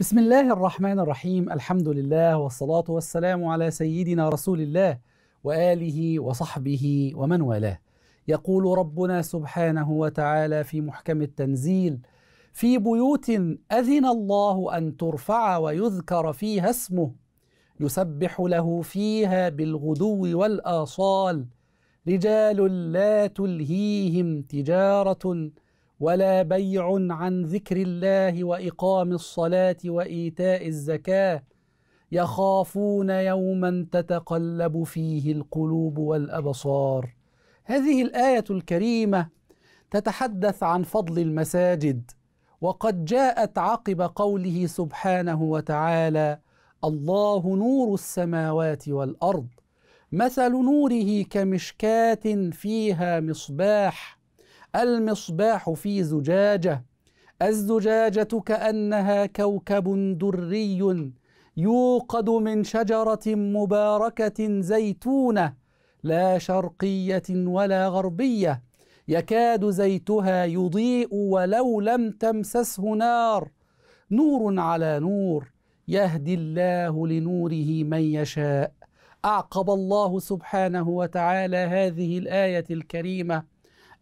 بسم الله الرحمن الرحيم الحمد لله والصلاة والسلام على سيدنا رسول الله وآله وصحبه ومن والاه يقول ربنا سبحانه وتعالى في محكم التنزيل في بيوت أذن الله أن ترفع ويذكر فيها اسمه يسبح له فيها بالغدو والآصال رجال لا تلهيهم تجارة ولا بيع عن ذكر الله واقام الصلاه وايتاء الزكاه يخافون يوما تتقلب فيه القلوب والابصار هذه الايه الكريمه تتحدث عن فضل المساجد وقد جاءت عقب قوله سبحانه وتعالى الله نور السماوات والارض مثل نوره كمشكاه فيها مصباح المصباح في زجاجه الزجاجه كانها كوكب دري يوقد من شجره مباركه زيتونه لا شرقيه ولا غربيه يكاد زيتها يضيء ولو لم تمسسه نار نور على نور يهدي الله لنوره من يشاء اعقب الله سبحانه وتعالى هذه الايه الكريمه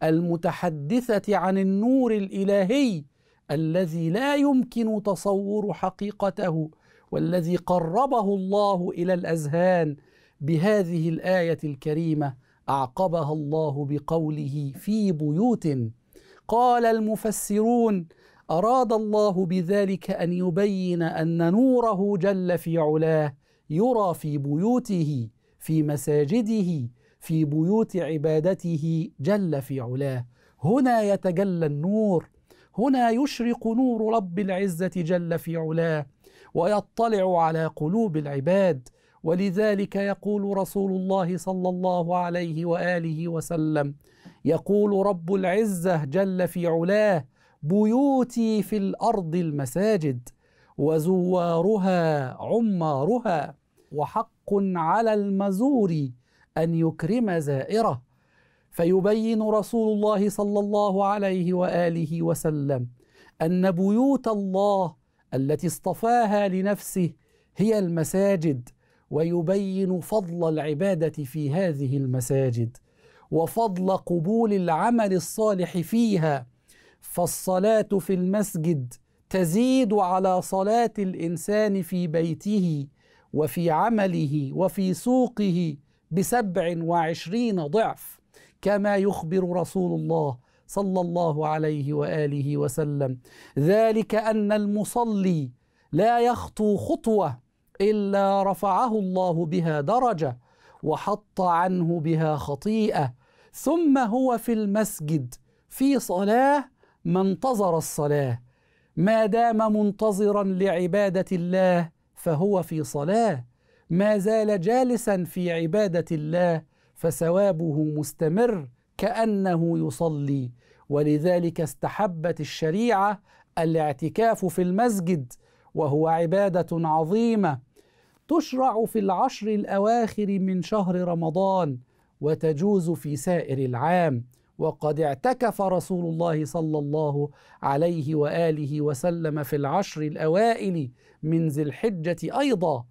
المتحدثه عن النور الالهي الذي لا يمكن تصور حقيقته والذي قربه الله الى الاذهان بهذه الايه الكريمه اعقبها الله بقوله في بيوت قال المفسرون اراد الله بذلك ان يبين ان نوره جل في علاه يرى في بيوته في مساجده في بيوت عبادته جل في علاه هنا يتجلى النور هنا يشرق نور رب العزه جل في علاه ويطلع على قلوب العباد ولذلك يقول رسول الله صلى الله عليه واله وسلم يقول رب العزه جل في علاه بيوتي في الارض المساجد وزوارها عمارها وحق على المزور أن يكرم زائره فيبين رسول الله صلى الله عليه وآله وسلم أن بيوت الله التي اصطفاها لنفسه هي المساجد ويبين فضل العبادة في هذه المساجد وفضل قبول العمل الصالح فيها فالصلاة في المسجد تزيد على صلاة الإنسان في بيته وفي عمله وفي سوقه بسبع وعشرين ضعف كما يخبر رسول الله صلى الله عليه واله وسلم ذلك ان المصلي لا يخطو خطوه الا رفعه الله بها درجه وحط عنه بها خطيئه ثم هو في المسجد في صلاه ما انتظر الصلاه ما دام منتظرا لعباده الله فهو في صلاه ما زال جالسا في عباده الله فثوابه مستمر كانه يصلي ولذلك استحبت الشريعه الاعتكاف في المسجد وهو عباده عظيمه تشرع في العشر الاواخر من شهر رمضان وتجوز في سائر العام وقد اعتكف رسول الله صلى الله عليه واله وسلم في العشر الاوائل من ذي الحجه ايضا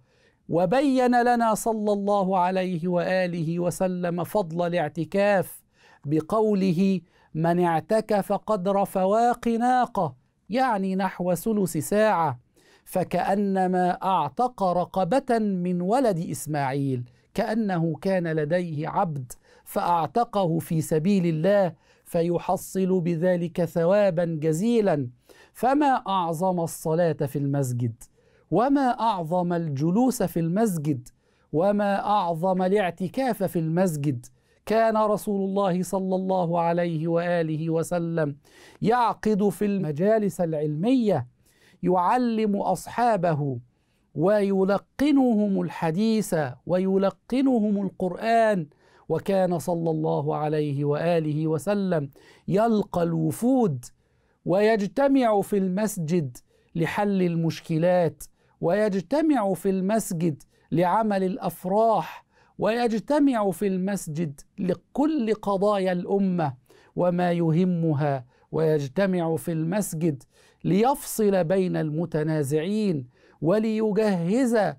وبين لنا صلى الله عليه واله وسلم فضل الاعتكاف بقوله من اعتكف قدر فواق ناقه يعني نحو ثلث ساعه فكانما اعتق رقبه من ولد اسماعيل كانه كان لديه عبد فاعتقه في سبيل الله فيحصل بذلك ثوابا جزيلا فما اعظم الصلاه في المسجد وما اعظم الجلوس في المسجد وما اعظم الاعتكاف في المسجد كان رسول الله صلى الله عليه واله وسلم يعقد في المجالس العلميه يعلم اصحابه ويلقنهم الحديث ويلقنهم القران وكان صلى الله عليه واله وسلم يلقى الوفود ويجتمع في المسجد لحل المشكلات ويجتمع في المسجد لعمل الافراح ويجتمع في المسجد لكل قضايا الامه وما يهمها ويجتمع في المسجد ليفصل بين المتنازعين وليجهز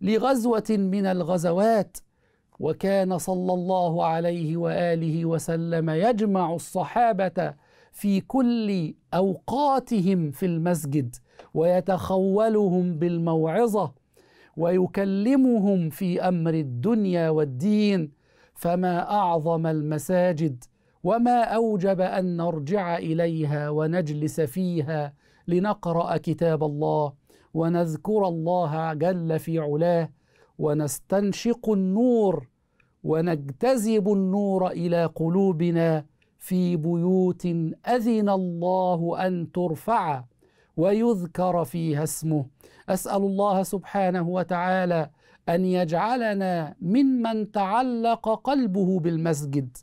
لغزوه من الغزوات وكان صلى الله عليه واله وسلم يجمع الصحابه في كل اوقاتهم في المسجد ويتخولهم بالموعظه ويكلمهم في امر الدنيا والدين فما اعظم المساجد وما اوجب ان نرجع اليها ونجلس فيها لنقرا كتاب الله ونذكر الله جل في علاه ونستنشق النور ونجتذب النور الى قلوبنا في بيوت اذن الله ان ترفع ويذكر فيها اسمه اسال الله سبحانه وتعالى ان يجعلنا ممن تعلق قلبه بالمسجد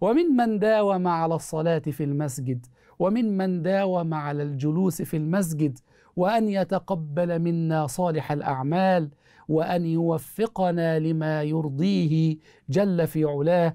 وممن داوم على الصلاه في المسجد وممن داوم على الجلوس في المسجد وان يتقبل منا صالح الاعمال وان يوفقنا لما يرضيه جل في علاه